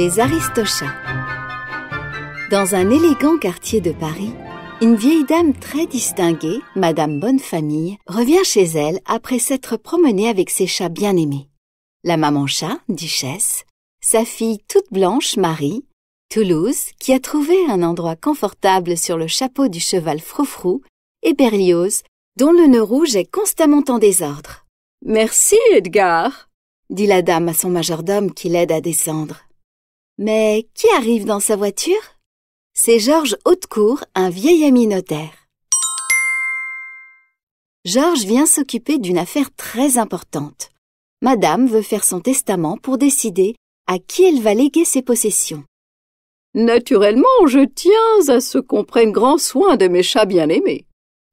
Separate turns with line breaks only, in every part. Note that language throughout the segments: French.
Les Aristochats. Dans un élégant quartier de Paris, une vieille dame très distinguée, Madame Bonnefamille, revient chez elle après s'être promenée avec ses chats bien-aimés. La maman chat, Duchesse, sa fille toute blanche, Marie, Toulouse, qui a trouvé un endroit confortable sur le chapeau du cheval Froufrou, et Berlioz, dont le nœud rouge est constamment en désordre. Merci, Edgar, dit la dame à son majordome qui l'aide à descendre. Mais qui arrive dans sa voiture C'est Georges Hautecourt, un vieil ami notaire. Georges vient s'occuper d'une affaire très importante. Madame veut faire son testament pour décider à qui elle va léguer ses possessions. Naturellement, je tiens à ce qu'on prenne grand soin de mes chats bien-aimés,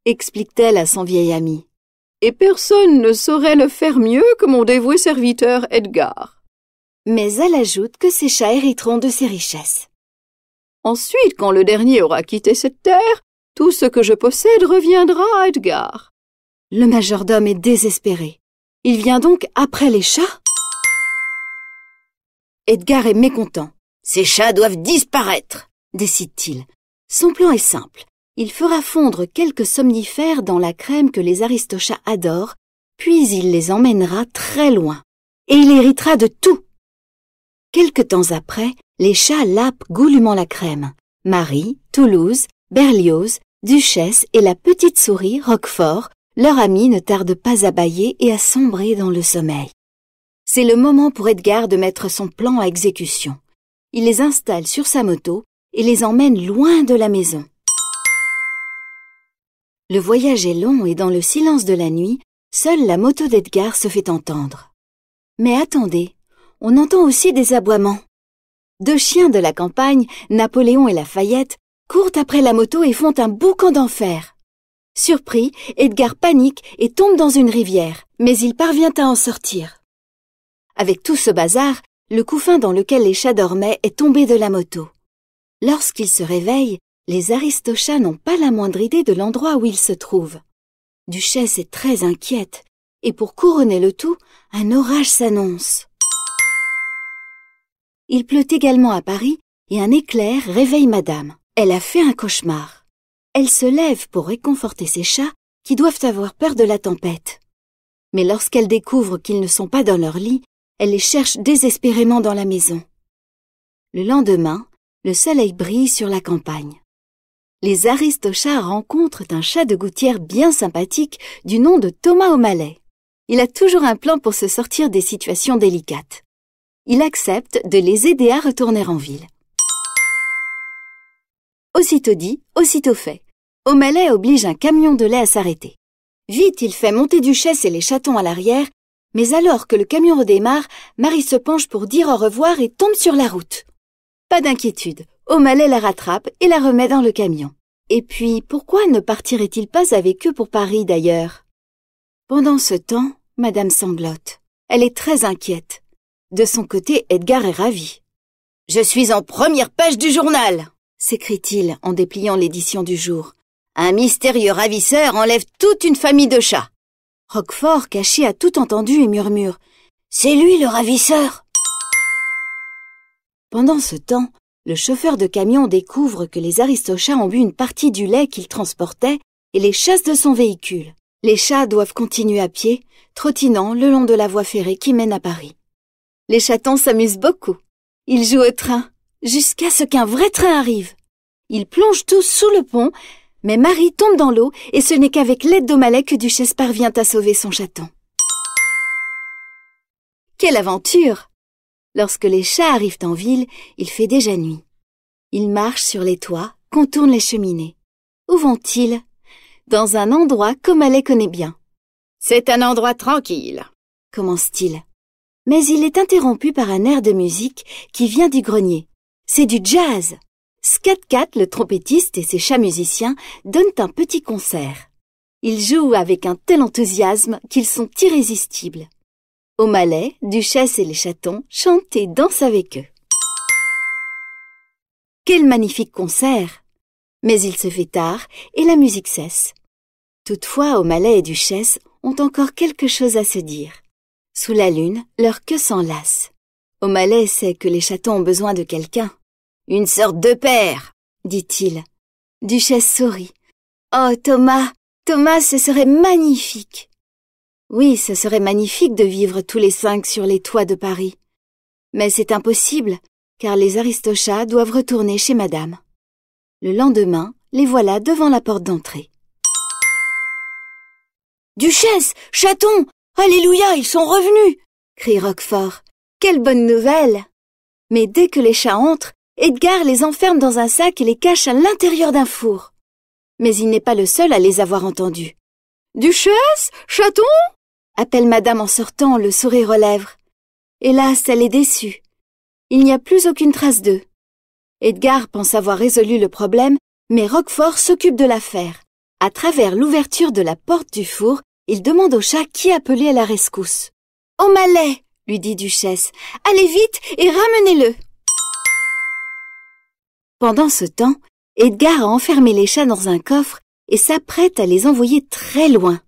explique-t-elle à son vieil ami. Et personne ne saurait le faire mieux que mon dévoué serviteur Edgar mais elle ajoute que ses chats hériteront de ses richesses. Ensuite, quand le dernier aura quitté cette terre, tout ce que je possède reviendra à Edgar. Le majordome est désespéré. Il vient donc après les chats Edgar est mécontent. Ces chats doivent disparaître, décide-t-il. Son plan est simple. Il fera fondre quelques somnifères dans la crème que les aristochats adorent, puis il les emmènera très loin. Et il héritera de tout. Quelques temps après, les chats lapent goulûment la crème. Marie, Toulouse, Berlioz, Duchesse et la petite souris Roquefort, leur amis ne tardent pas à bâiller et à sombrer dans le sommeil. C'est le moment pour Edgar de mettre son plan à exécution. Il les installe sur sa moto et les emmène loin de la maison. Le voyage est long et dans le silence de la nuit, seule la moto d'Edgar se fait entendre. Mais attendez, on entend aussi des aboiements. Deux chiens de la campagne, Napoléon et Lafayette, courent après la moto et font un boucan d'enfer. Surpris, Edgar panique et tombe dans une rivière, mais il parvient à en sortir. Avec tout ce bazar, le couffin dans lequel les chats dormaient est tombé de la moto. Lorsqu'ils se réveillent, les aristochats n'ont pas la moindre idée de l'endroit où ils se trouvent. Duchesse est très inquiète, et pour couronner le tout, un orage s'annonce. Il pleut également à Paris et un éclair réveille madame. Elle a fait un cauchemar. Elle se lève pour réconforter ses chats qui doivent avoir peur de la tempête. Mais lorsqu'elle découvre qu'ils ne sont pas dans leur lit, elle les cherche désespérément dans la maison. Le lendemain, le soleil brille sur la campagne. Les aristochats rencontrent un chat de gouttière bien sympathique du nom de Thomas O'Malley. Il a toujours un plan pour se sortir des situations délicates il accepte de les aider à retourner en ville. Aussitôt dit, aussitôt fait. O'Malley oblige un camion de lait à s'arrêter. Vite, il fait monter Duchesse et les chatons à l'arrière, mais alors que le camion redémarre, Marie se penche pour dire au revoir et tombe sur la route. Pas d'inquiétude, O'Malley la rattrape et la remet dans le camion. Et puis, pourquoi ne partirait-il pas avec eux pour Paris d'ailleurs Pendant ce temps, Madame sanglote. Elle est très inquiète. De son côté, Edgar est ravi. Je suis en première page du journal s'écrie-t-il en dépliant l'édition du jour. Un mystérieux ravisseur enlève toute une famille de chats. Roquefort, caché, a tout entendu et murmure. C'est lui le ravisseur. Pendant ce temps, le chauffeur de camion découvre que les aristochats ont bu une partie du lait qu'ils transportaient et les chasse de son véhicule. Les chats doivent continuer à pied, trottinant le long de la voie ferrée qui mène à Paris. Les chatons s'amusent beaucoup. Ils jouent au train, jusqu'à ce qu'un vrai train arrive. Ils plongent tous sous le pont, mais Marie tombe dans l'eau et ce n'est qu'avec l'aide d'Omalais que Duchesse parvient à sauver son chaton. Quelle aventure Lorsque les chats arrivent en ville, il fait déjà nuit. Ils marchent sur les toits, contournent les cheminées. Où vont-ils Dans un endroit qu'Omalek connaît bien. C'est un endroit tranquille, commence-t-il mais il est interrompu par un air de musique qui vient du grenier. C'est du jazz. Scatcat le trompettiste et ses chats musiciens donnent un petit concert. Ils jouent avec un tel enthousiasme qu'ils sont irrésistibles. Au Malais, Duchesse et les chatons chantent et dansent avec eux. Quel magnifique concert Mais il se fait tard et la musique cesse. Toutefois, Malais et Duchesse ont encore quelque chose à se dire. Sous la lune, leur queue s'enlace. O'Malley sait que les chatons ont besoin de quelqu'un. Une sorte de père, dit-il. Duchesse sourit. Oh, Thomas, Thomas, ce serait magnifique. Oui, ce serait magnifique de vivre tous les cinq sur les toits de Paris. Mais c'est impossible, car les aristochats doivent retourner chez madame. Le lendemain, les voilà devant la porte d'entrée. Duchesse, chaton, Alléluia, ils sont revenus crie Roquefort. Quelle bonne nouvelle Mais dès que les chats entrent, Edgar les enferme dans un sac et les cache à l'intérieur d'un four. Mais il n'est pas le seul à les avoir entendus. Duchesse Chaton appelle madame en sortant, le sourire aux lèvres. Hélas, elle est déçue. Il n'y a plus aucune trace d'eux. Edgar pense avoir résolu le problème, mais Roquefort s'occupe de l'affaire. À travers l'ouverture de la porte du four, il demande au chat qui appelait à la rescousse. Au oh, malais, lui dit Duchesse. Allez vite et ramenez-le. Pendant ce temps, Edgar a enfermé les chats dans un coffre et s'apprête à les envoyer très loin.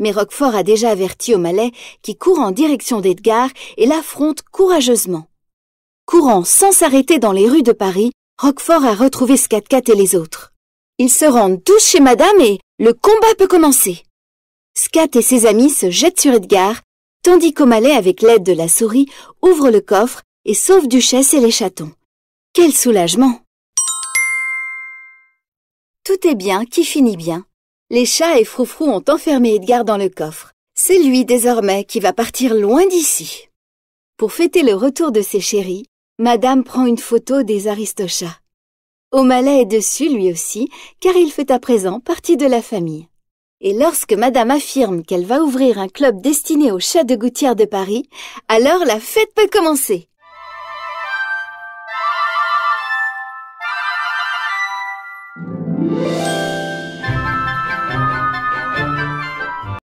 Mais Roquefort a déjà averti au malais qui court en direction d'Edgar et l'affronte courageusement. Courant sans s'arrêter dans les rues de Paris, Roquefort a retrouvé Scatcat et les autres. Ils se rendent tous chez madame et le combat peut commencer. Scat et ses amis se jettent sur Edgar, tandis qu'Omalet, avec l'aide de la souris, ouvre le coffre et sauve Duchesse et les chatons. Quel soulagement Tout est bien qui finit bien. Les chats et Froufrou ont enfermé Edgar dans le coffre. C'est lui désormais qui va partir loin d'ici. Pour fêter le retour de ses chéris, Madame prend une photo des aristochats. O'Malley est dessus lui aussi, car il fait à présent partie de la famille. Et lorsque Madame affirme qu'elle va ouvrir un club destiné aux chats de gouttière de Paris, alors la fête peut commencer.